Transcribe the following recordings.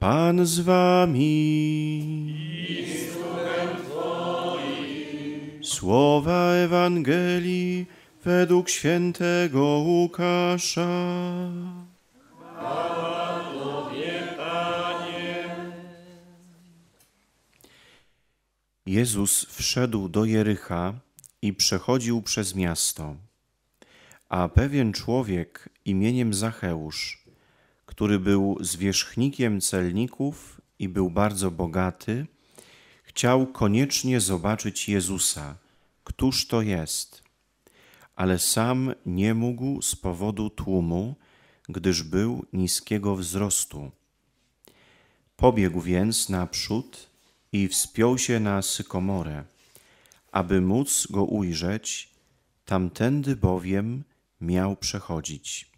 Pan z wami. Słowa Ewangelii według świętego Łukasza. Tobie, Panie. Jezus wszedł do Jericha i przechodził przez miasto. A pewien człowiek imieniem Zacheusz – który był zwierzchnikiem celników i był bardzo bogaty, chciał koniecznie zobaczyć Jezusa, któż to jest. Ale sam nie mógł z powodu tłumu, gdyż był niskiego wzrostu. Pobiegł więc naprzód i wspiął się na sykomorę, aby móc go ujrzeć, tamtędy bowiem miał przechodzić.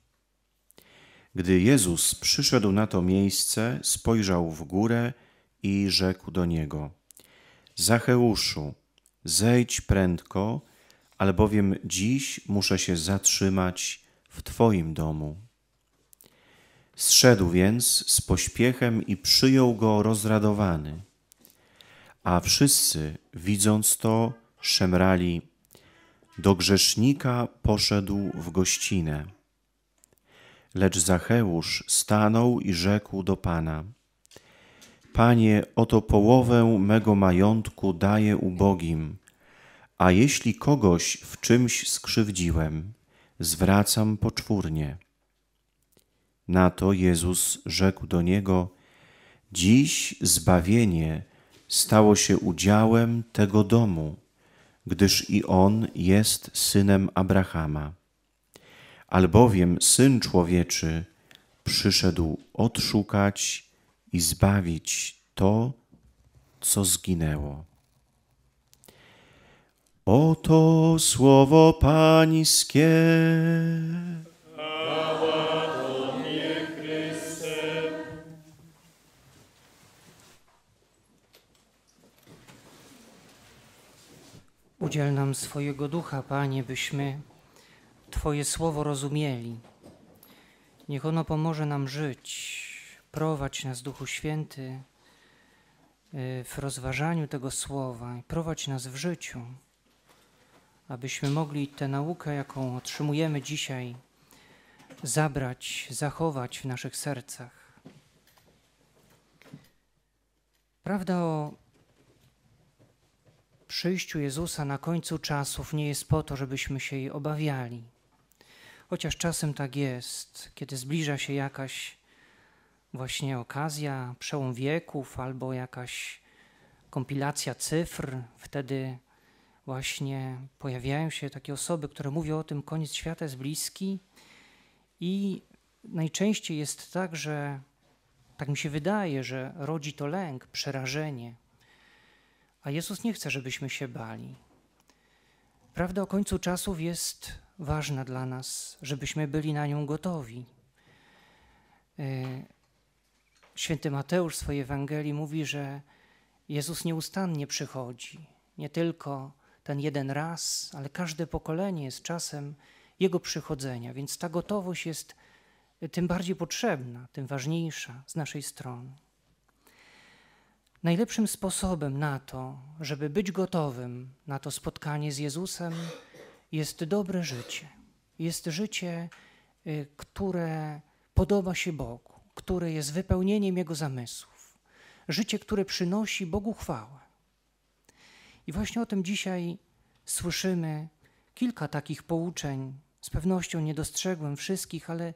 Gdy Jezus przyszedł na to miejsce, spojrzał w górę i rzekł do niego: Zacheuszu, zejdź prędko, albowiem dziś muszę się zatrzymać w Twoim domu. Zszedł więc z pośpiechem i przyjął go rozradowany. A wszyscy, widząc to, szemrali: Do grzesznika poszedł w gościnę. Lecz Zacheusz stanął i rzekł do Pana: Panie, oto połowę mego majątku daję ubogim, a jeśli kogoś w czymś skrzywdziłem, zwracam poczwórnie. Na to Jezus rzekł do niego: Dziś zbawienie stało się udziałem tego domu, gdyż i on jest synem Abrahama albowiem Syn Człowieczy przyszedł odszukać i zbawić to, co zginęło. Oto słowo Pańskie. Udziel nam swojego ducha, Panie, byśmy Twoje słowo rozumieli. Niech ono pomoże nam żyć, prowadź nas, Duchu Święty, y, w rozważaniu tego słowa i prowadź nas w życiu, abyśmy mogli tę naukę, jaką otrzymujemy dzisiaj, zabrać, zachować w naszych sercach. Prawda o przyjściu Jezusa na końcu czasów nie jest po to, żebyśmy się jej obawiali. Chociaż czasem tak jest, kiedy zbliża się jakaś właśnie okazja, przełom wieków albo jakaś kompilacja cyfr, wtedy właśnie pojawiają się takie osoby, które mówią o tym, koniec świata jest bliski i najczęściej jest tak, że tak mi się wydaje, że rodzi to lęk, przerażenie. A Jezus nie chce, żebyśmy się bali. Prawda o końcu czasów jest ważna dla nas, żebyśmy byli na nią gotowi. E, święty Mateusz w swojej Ewangelii mówi, że Jezus nieustannie przychodzi. Nie tylko ten jeden raz, ale każde pokolenie jest czasem Jego przychodzenia, więc ta gotowość jest tym bardziej potrzebna, tym ważniejsza z naszej strony. Najlepszym sposobem na to, żeby być gotowym na to spotkanie z Jezusem, jest dobre życie. Jest życie, y, które podoba się Bogu, które jest wypełnieniem Jego zamysłów. Życie, które przynosi Bogu chwałę. I właśnie o tym dzisiaj słyszymy kilka takich pouczeń. Z pewnością nie dostrzegłem wszystkich, ale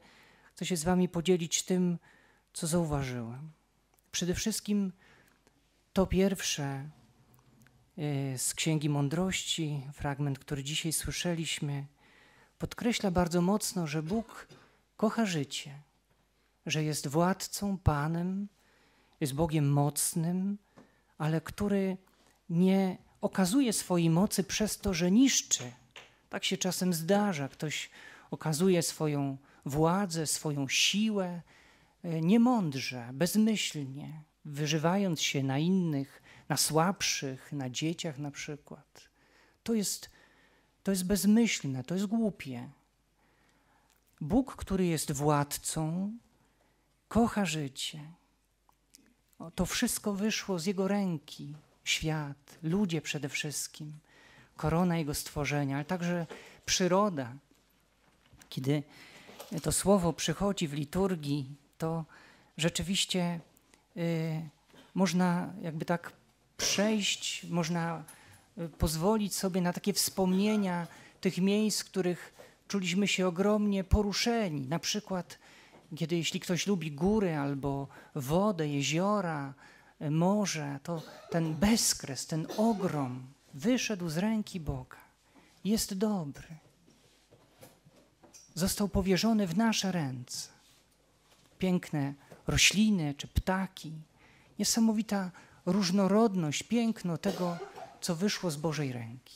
chcę się z Wami podzielić tym, co zauważyłem. Przede wszystkim to pierwsze, E, z Księgi Mądrości, fragment, który dzisiaj słyszeliśmy, podkreśla bardzo mocno, że Bóg kocha życie, że jest władcą, Panem, jest Bogiem mocnym, ale który nie okazuje swojej mocy przez to, że niszczy. Tak się czasem zdarza. Ktoś okazuje swoją władzę, swoją siłę e, niemądrze, bezmyślnie, wyżywając się na innych, na słabszych, na dzieciach na przykład. To jest, to jest bezmyślne, to jest głupie. Bóg, który jest władcą, kocha życie. To wszystko wyszło z Jego ręki. Świat, ludzie przede wszystkim, korona Jego stworzenia, ale także przyroda. Kiedy to słowo przychodzi w liturgii, to rzeczywiście y, można jakby tak przejść, można y, pozwolić sobie na takie wspomnienia tych miejsc, których czuliśmy się ogromnie poruszeni. Na przykład, kiedy jeśli ktoś lubi góry albo wodę, jeziora, y, morze, to ten bezkres, ten ogrom wyszedł z ręki Boga. Jest dobry. Został powierzony w nasze ręce. Piękne rośliny czy ptaki, niesamowita różnorodność, piękno tego, co wyszło z Bożej ręki.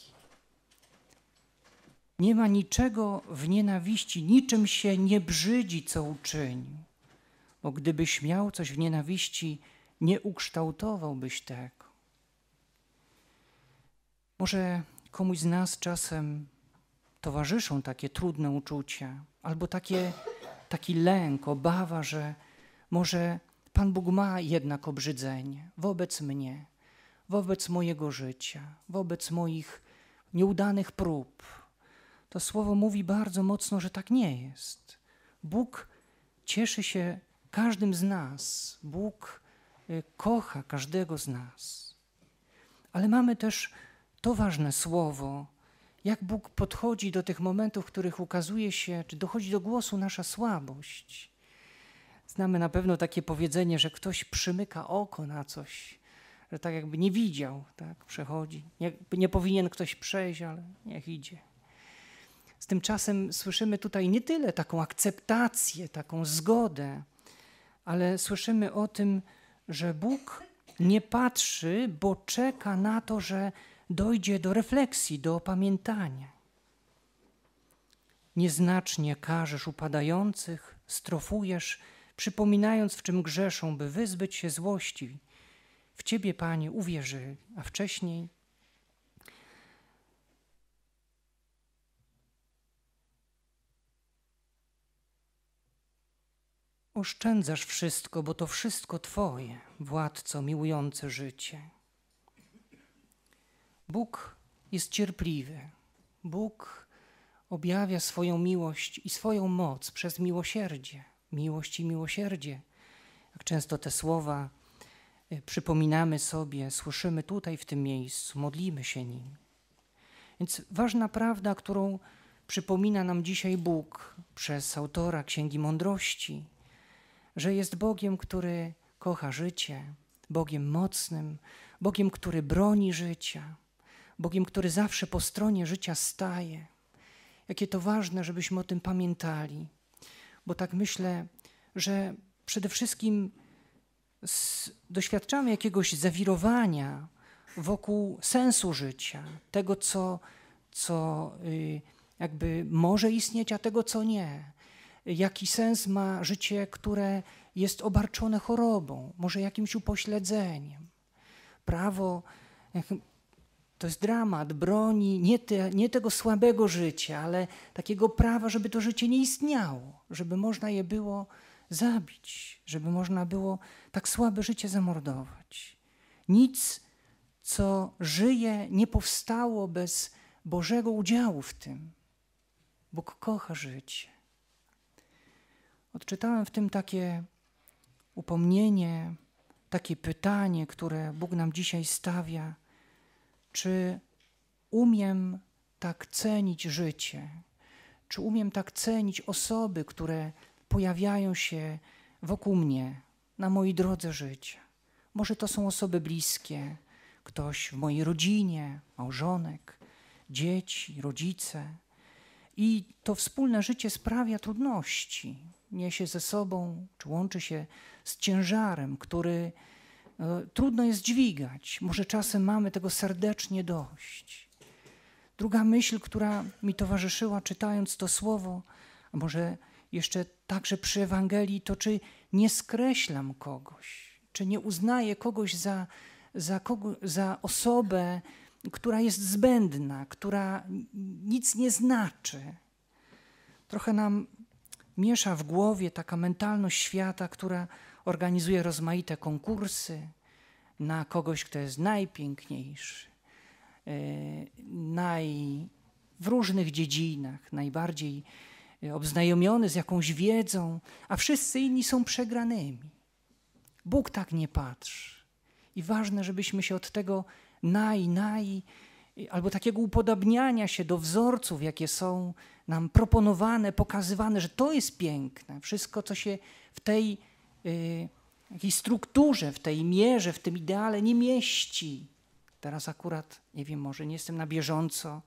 Nie ma niczego w nienawiści, niczym się nie brzydzi, co uczynił. Bo gdybyś miał coś w nienawiści, nie ukształtowałbyś tego. Może komuś z nas czasem towarzyszą takie trudne uczucia, albo takie, taki lęk, obawa, że może Pan Bóg ma jednak obrzydzenie wobec mnie, wobec mojego życia, wobec moich nieudanych prób. To słowo mówi bardzo mocno, że tak nie jest. Bóg cieszy się każdym z nas. Bóg y, kocha każdego z nas. Ale mamy też to ważne słowo, jak Bóg podchodzi do tych momentów, w których ukazuje się, czy dochodzi do głosu nasza słabość, Znamy na pewno takie powiedzenie, że ktoś przymyka oko na coś, że tak jakby nie widział, tak przechodzi. Nie, nie powinien ktoś przejść, ale niech idzie. Z tymczasem słyszymy tutaj nie tyle taką akceptację, taką zgodę, ale słyszymy o tym, że Bóg nie patrzy, bo czeka na to, że dojdzie do refleksji, do opamiętania. Nieznacznie karzesz upadających, strofujesz przypominając, w czym grzeszą, by wyzbyć się złości. W Ciebie, Panie, uwierzyli, a wcześniej Oszczędzasz wszystko, bo to wszystko Twoje, władco miłujące życie. Bóg jest cierpliwy. Bóg objawia swoją miłość i swoją moc przez miłosierdzie miłość i miłosierdzie. Jak często te słowa y, przypominamy sobie, słyszymy tutaj w tym miejscu, modlimy się nim. Więc ważna prawda, którą przypomina nam dzisiaj Bóg przez autora Księgi Mądrości, że jest Bogiem, który kocha życie, Bogiem mocnym, Bogiem, który broni życia, Bogiem, który zawsze po stronie życia staje. Jakie to ważne, żebyśmy o tym pamiętali bo tak myślę, że przede wszystkim doświadczamy jakiegoś zawirowania wokół sensu życia, tego, co, co y, jakby może istnieć, a tego, co nie. Jaki sens ma życie, które jest obarczone chorobą, może jakimś upośledzeniem. Prawo to jest dramat, broni nie, te, nie tego słabego życia, ale takiego prawa, żeby to życie nie istniało, żeby można je było zabić, żeby można było tak słabe życie zamordować. Nic, co żyje, nie powstało bez Bożego udziału w tym. Bóg kocha życie. Odczytałem w tym takie upomnienie, takie pytanie, które Bóg nam dzisiaj stawia czy umiem tak cenić życie, czy umiem tak cenić osoby, które pojawiają się wokół mnie, na mojej drodze życia. Może to są osoby bliskie, ktoś w mojej rodzinie, małżonek, dzieci, rodzice. I to wspólne życie sprawia trudności, niesie ze sobą, czy łączy się z ciężarem, który no, trudno jest dźwigać. Może czasem mamy tego serdecznie dość. Druga myśl, która mi towarzyszyła czytając to słowo, a może jeszcze także przy Ewangelii, to czy nie skreślam kogoś, czy nie uznaję kogoś za, za, kogo, za osobę, która jest zbędna, która nic nie znaczy. Trochę nam miesza w głowie taka mentalność świata, która organizuje rozmaite konkursy na kogoś, kto jest najpiękniejszy, e, naj, w różnych dziedzinach, najbardziej e, obznajomiony z jakąś wiedzą, a wszyscy inni są przegranymi. Bóg tak nie patrzy. I ważne, żebyśmy się od tego naj, naj, e, albo takiego upodabniania się do wzorców, jakie są nam proponowane, pokazywane, że to jest piękne. Wszystko, co się w tej Y, jakiej strukturze, w tej mierze, w tym ideale nie mieści. Teraz akurat, nie wiem, może nie jestem na bieżąco,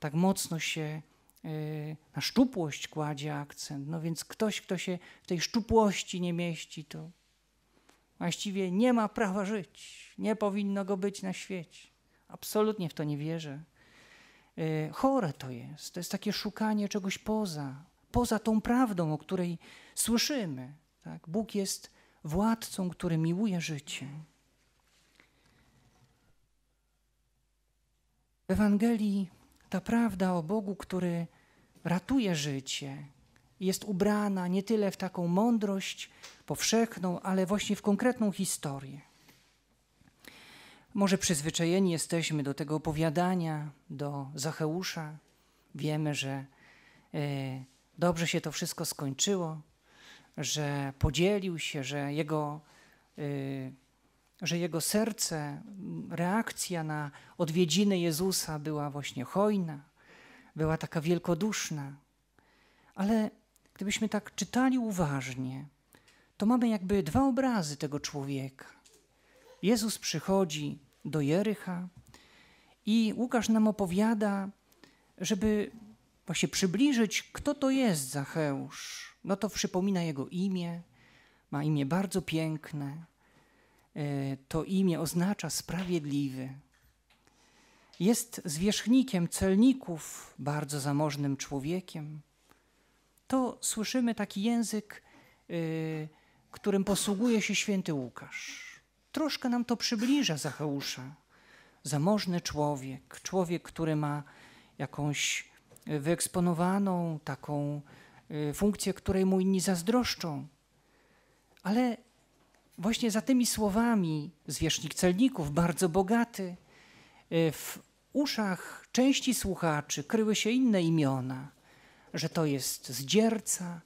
tak mocno się y, na szczupłość kładzie akcent. No więc ktoś, kto się w tej szczupłości nie mieści, to właściwie nie ma prawa żyć. Nie powinno go być na świecie. Absolutnie w to nie wierzę. Y, chore to jest. To jest takie szukanie czegoś poza, poza tą prawdą, o której słyszymy. Tak? Bóg jest władcą, który miłuje życie. W Ewangelii ta prawda o Bogu, który ratuje życie, jest ubrana nie tyle w taką mądrość powszechną, ale właśnie w konkretną historię. Może przyzwyczajeni jesteśmy do tego opowiadania, do Zacheusza. Wiemy, że e, dobrze się to wszystko skończyło, że podzielił się, że jego, y, że jego serce, reakcja na odwiedziny Jezusa była właśnie hojna, była taka wielkoduszna. Ale gdybyśmy tak czytali uważnie, to mamy jakby dwa obrazy tego człowieka. Jezus przychodzi do Jericha i Łukasz nam opowiada, żeby właśnie przybliżyć, kto to jest Zacheusz no to przypomina jego imię. Ma imię bardzo piękne. E, to imię oznacza sprawiedliwy. Jest zwierzchnikiem celników, bardzo zamożnym człowiekiem. To słyszymy taki język, e, którym posługuje się święty Łukasz. Troszkę nam to przybliża Zacheusza. Zamożny człowiek, człowiek, który ma jakąś wyeksponowaną taką Y, funkcję, której mu inni zazdroszczą. Ale właśnie za tymi słowami zwierzchnik celników, bardzo bogaty, y, w uszach części słuchaczy kryły się inne imiona, że to jest zdzierca,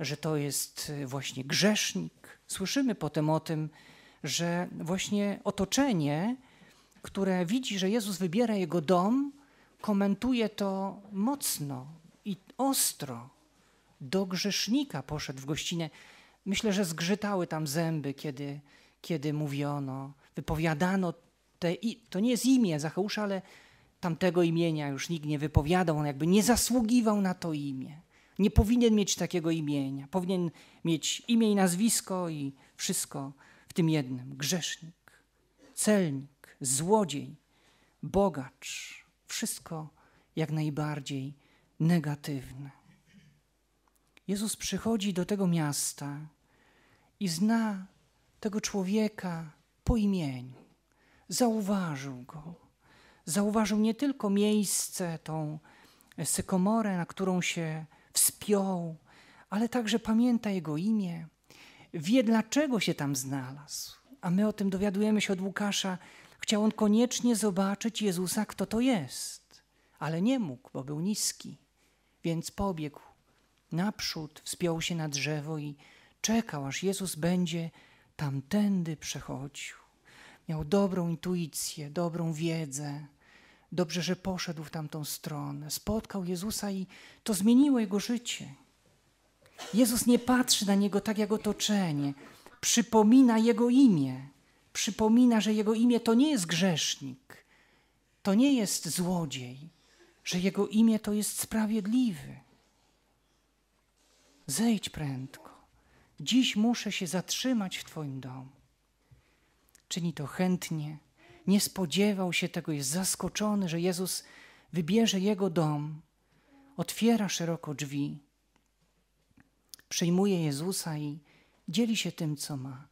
że to jest y, właśnie grzesznik. Słyszymy potem o tym, że właśnie otoczenie, które widzi, że Jezus wybiera jego dom, komentuje to mocno i ostro do grzesznika poszedł w gościnę. Myślę, że zgrzytały tam zęby, kiedy, kiedy mówiono, wypowiadano te, to nie jest imię Zacheusza, ale tamtego imienia już nikt nie wypowiadał, on jakby nie zasługiwał na to imię. Nie powinien mieć takiego imienia. Powinien mieć imię i nazwisko i wszystko w tym jednym. Grzesznik, celnik, złodziej, bogacz. Wszystko jak najbardziej negatywne. Jezus przychodzi do tego miasta i zna tego człowieka po imieniu. Zauważył go. Zauważył nie tylko miejsce, tą sykomorę, na którą się wspiął, ale także pamięta jego imię. Wie, dlaczego się tam znalazł. A my o tym dowiadujemy się od Łukasza. Chciał on koniecznie zobaczyć Jezusa, kto to jest, ale nie mógł, bo był niski, więc pobiegł naprzód, wspiął się na drzewo i czekał, aż Jezus będzie tamtędy przechodził. Miał dobrą intuicję, dobrą wiedzę. Dobrze, że poszedł w tamtą stronę. Spotkał Jezusa i to zmieniło jego życie. Jezus nie patrzy na niego tak jak otoczenie. Przypomina jego imię. Przypomina, że jego imię to nie jest grzesznik, to nie jest złodziej, że jego imię to jest sprawiedliwy zejdź prędko. Dziś muszę się zatrzymać w Twoim domu. Czyni to chętnie, nie spodziewał się tego, jest zaskoczony, że Jezus wybierze jego dom, otwiera szeroko drzwi, przyjmuje Jezusa i dzieli się tym, co ma.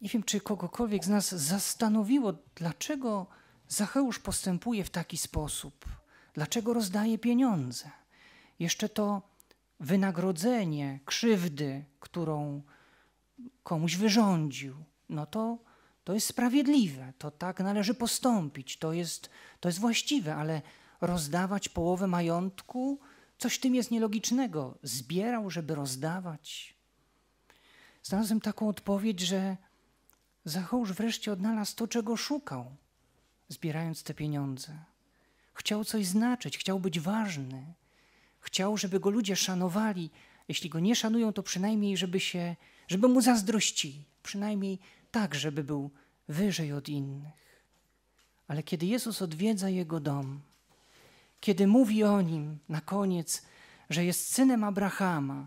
Nie wiem, czy kogokolwiek z nas zastanowiło, dlaczego Zacheusz postępuje w taki sposób, dlaczego rozdaje pieniądze. Jeszcze to wynagrodzenie krzywdy, którą komuś wyrządził, no to, to jest sprawiedliwe, to tak należy postąpić, to jest, to jest właściwe, ale rozdawać połowę majątku, coś w tym jest nielogicznego. Zbierał, żeby rozdawać. Znalazłem taką odpowiedź, że Zachousz wreszcie odnalazł to, czego szukał, zbierając te pieniądze. Chciał coś znaczyć, chciał być ważny, Chciał, żeby go ludzie szanowali. Jeśli go nie szanują, to przynajmniej, żeby się, żeby mu zazdrościli. Przynajmniej tak, żeby był wyżej od innych. Ale kiedy Jezus odwiedza jego dom, kiedy mówi o nim na koniec, że jest synem Abrahama,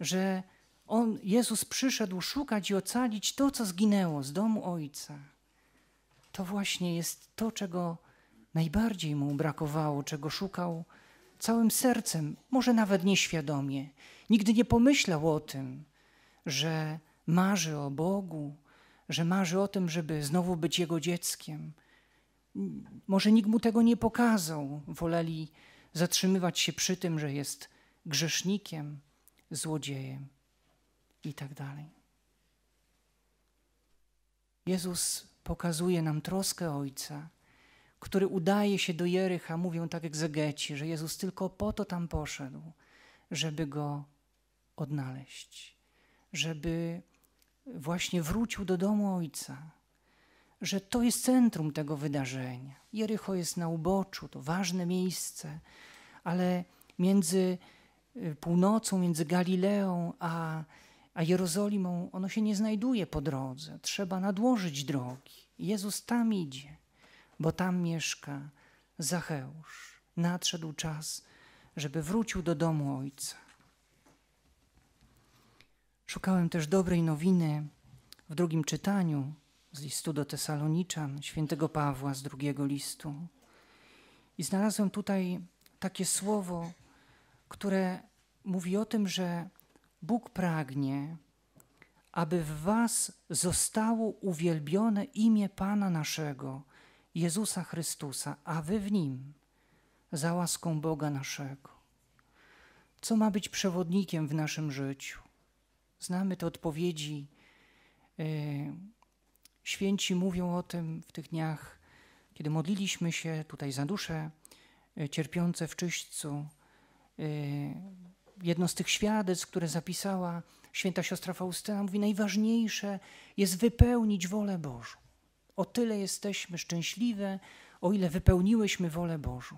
że on, Jezus przyszedł szukać i ocalić to, co zginęło z domu ojca, to właśnie jest to, czego najbardziej mu brakowało, czego szukał całym sercem, może nawet nieświadomie. Nigdy nie pomyślał o tym, że marzy o Bogu, że marzy o tym, żeby znowu być Jego dzieckiem. Może nikt mu tego nie pokazał. Woleli zatrzymywać się przy tym, że jest grzesznikiem, złodziejem i tak dalej. Jezus pokazuje nam troskę Ojca który udaje się do Jericha, mówią tak zegeci, że Jezus tylko po to tam poszedł, żeby go odnaleźć, żeby właśnie wrócił do domu ojca, że to jest centrum tego wydarzenia. Jericho jest na uboczu, to ważne miejsce, ale między y, północą, między Galileą a, a Jerozolimą ono się nie znajduje po drodze. Trzeba nadłożyć drogi. Jezus tam idzie bo tam mieszka Zacheusz. Nadszedł czas, żeby wrócił do domu ojca. Szukałem też dobrej nowiny w drugim czytaniu z listu do Tesaloniczan, świętego Pawła z drugiego listu. I znalazłem tutaj takie słowo, które mówi o tym, że Bóg pragnie, aby w Was zostało uwielbione imię Pana naszego Jezusa Chrystusa, a wy w Nim, za łaską Boga naszego. Co ma być przewodnikiem w naszym życiu? Znamy te odpowiedzi. E, święci mówią o tym w tych dniach, kiedy modliliśmy się tutaj za dusze e, cierpiące w czyśćcu. E, jedno z tych świadectw, które zapisała święta siostra Faustyna, mówi: Najważniejsze jest wypełnić wolę Bożą. O tyle jesteśmy szczęśliwe, o ile wypełniłyśmy wolę Bożą.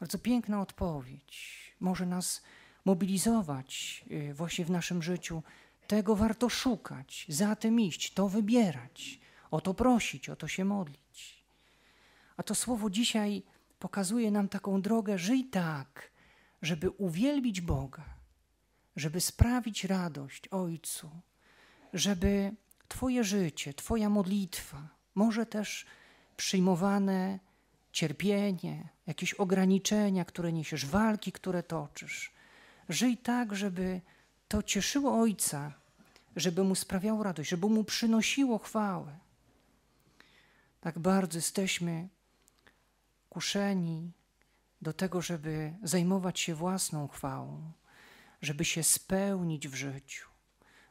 Bardzo piękna odpowiedź. Może nas mobilizować y, właśnie w naszym życiu. Tego warto szukać, za tym iść, to wybierać, o to prosić, o to się modlić. A to słowo dzisiaj pokazuje nam taką drogę: żyj tak, żeby uwielbić Boga, żeby sprawić radość Ojcu, żeby Twoje życie, Twoja modlitwa, może też przyjmowane cierpienie, jakieś ograniczenia, które niesiesz, walki, które toczysz. Żyj tak, żeby to cieszyło Ojca, żeby mu sprawiało radość, żeby mu przynosiło chwałę. Tak bardzo jesteśmy kuszeni do tego, żeby zajmować się własną chwałą, żeby się spełnić w życiu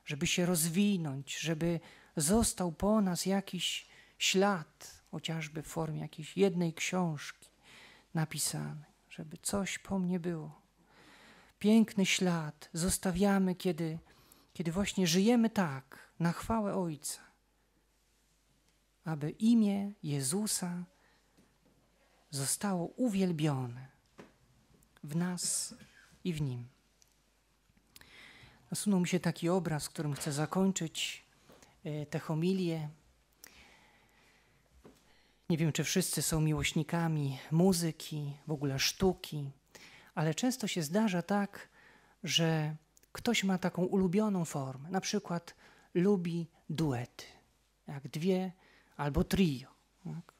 żeby się rozwinąć, żeby został po nas jakiś ślad, chociażby w formie jakiejś jednej książki napisany, żeby coś po mnie było. Piękny ślad zostawiamy, kiedy, kiedy właśnie żyjemy tak, na chwałę Ojca, aby imię Jezusa zostało uwielbione w nas i w Nim nasunął mi się taki obraz, którym chcę zakończyć e, te homilie. Nie wiem, czy wszyscy są miłośnikami muzyki, w ogóle sztuki, ale często się zdarza tak, że ktoś ma taką ulubioną formę. Na przykład lubi duety, jak dwie albo trio. Tak?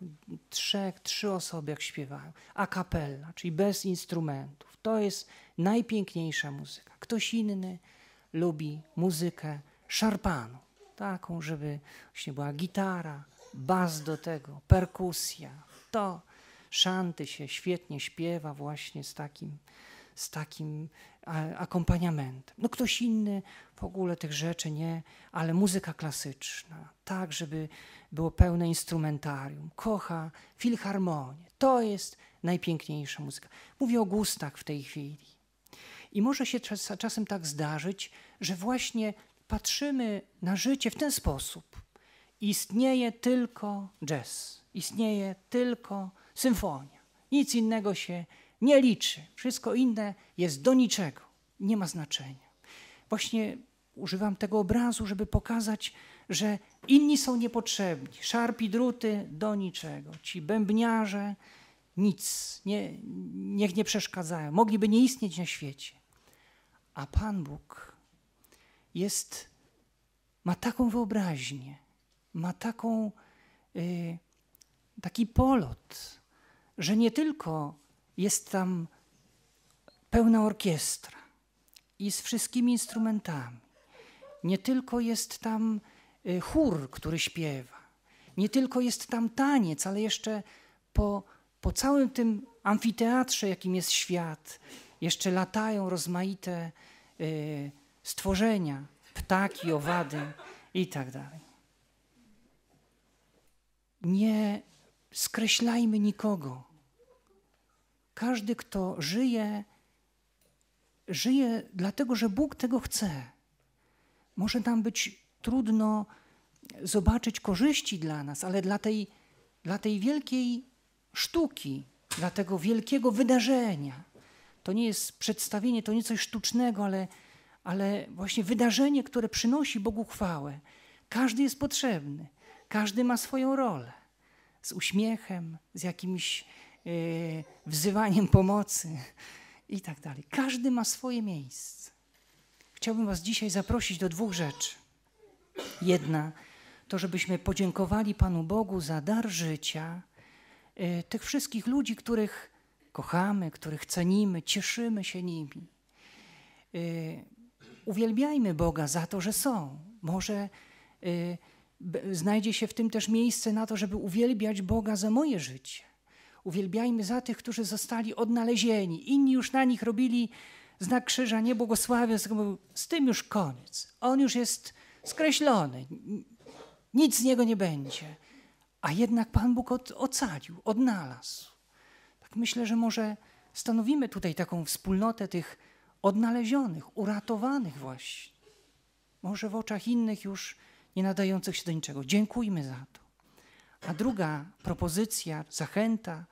Trzech, trzy osoby jak śpiewają. A cappella, czyli bez instrumentów. To jest najpiękniejsza muzyka. Ktoś inny lubi muzykę szarpanu, taką, żeby właśnie była gitara, bas do tego, perkusja. To szanty się świetnie śpiewa właśnie z takim, z takim akompaniamentem. No ktoś inny w ogóle tych rzeczy nie, ale muzyka klasyczna, tak żeby było pełne instrumentarium. Kocha filharmonię. To jest najpiękniejsza muzyka. Mówię o gustach w tej chwili. I może się czas, czasem tak zdarzyć, że właśnie patrzymy na życie w ten sposób. Istnieje tylko jazz, istnieje tylko symfonia. Nic innego się nie liczy. Wszystko inne jest do niczego, nie ma znaczenia. Właśnie używam tego obrazu, żeby pokazać, że inni są niepotrzebni. Szarpi druty do niczego. Ci bębniarze nic, nie, niech nie przeszkadzają. Mogliby nie istnieć na świecie. A Pan Bóg jest, ma taką wyobraźnię, ma taką, y, taki polot, że nie tylko jest tam pełna orkiestra i z wszystkimi instrumentami, nie tylko jest tam y, chór, który śpiewa, nie tylko jest tam taniec, ale jeszcze po, po całym tym amfiteatrze, jakim jest świat, jeszcze latają rozmaite y, stworzenia, ptaki, owady i tak dalej. Nie skreślajmy nikogo. Każdy, kto żyje, żyje dlatego, że Bóg tego chce. Może nam być trudno zobaczyć korzyści dla nas, ale dla tej, dla tej wielkiej sztuki, dla tego wielkiego wydarzenia to nie jest przedstawienie, to nie coś sztucznego, ale, ale właśnie wydarzenie, które przynosi Bogu chwałę. Każdy jest potrzebny, każdy ma swoją rolę. Z uśmiechem, z jakimś yy, wzywaniem pomocy i tak dalej. Każdy ma swoje miejsce. Chciałbym Was dzisiaj zaprosić do dwóch rzeczy. Jedna to, żebyśmy podziękowali Panu Bogu za dar życia yy, tych wszystkich ludzi, których kochamy, których cenimy, cieszymy się nimi. Y, uwielbiajmy Boga za to, że są. Może y, znajdzie się w tym też miejsce na to, żeby uwielbiać Boga za moje życie. Uwielbiajmy za tych, którzy zostali odnalezieni. Inni już na nich robili znak krzyża, nie błogosławię, z tym już koniec. On już jest skreślony, nic z niego nie będzie. A jednak Pan Bóg od, ocalił, odnalazł. Tak myślę, że może stanowimy tutaj taką wspólnotę tych odnalezionych, uratowanych właśnie. Może w oczach innych już nie nadających się do niczego. Dziękujmy za to. A druga propozycja, zachęta,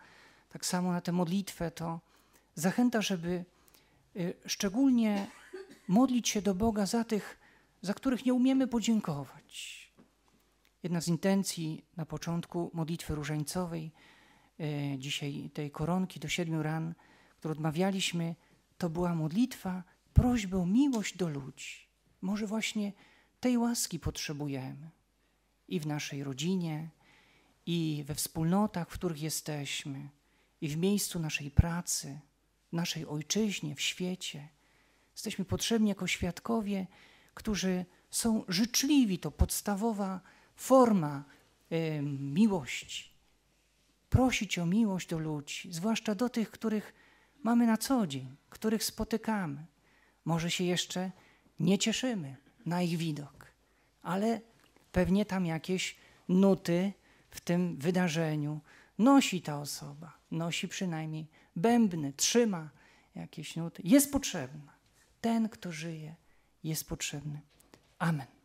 tak samo na tę modlitwę, to zachęta, żeby y, szczególnie modlić się do Boga za tych, za których nie umiemy podziękować. Jedna z intencji na początku modlitwy różańcowej E, dzisiaj tej koronki do siedmiu ran, którą odmawialiśmy, to była modlitwa, prośba o miłość do ludzi. Może właśnie tej łaski potrzebujemy i w naszej rodzinie, i we wspólnotach, w których jesteśmy, i w miejscu naszej pracy, w naszej ojczyźnie, w świecie. Jesteśmy potrzebni jako świadkowie, którzy są życzliwi. To podstawowa forma y, miłości prosić o miłość do ludzi, zwłaszcza do tych, których mamy na co dzień, których spotykamy. Może się jeszcze nie cieszymy na ich widok, ale pewnie tam jakieś nuty w tym wydarzeniu nosi ta osoba, nosi przynajmniej bębny, trzyma jakieś nuty. Jest potrzebna. Ten, kto żyje, jest potrzebny. Amen.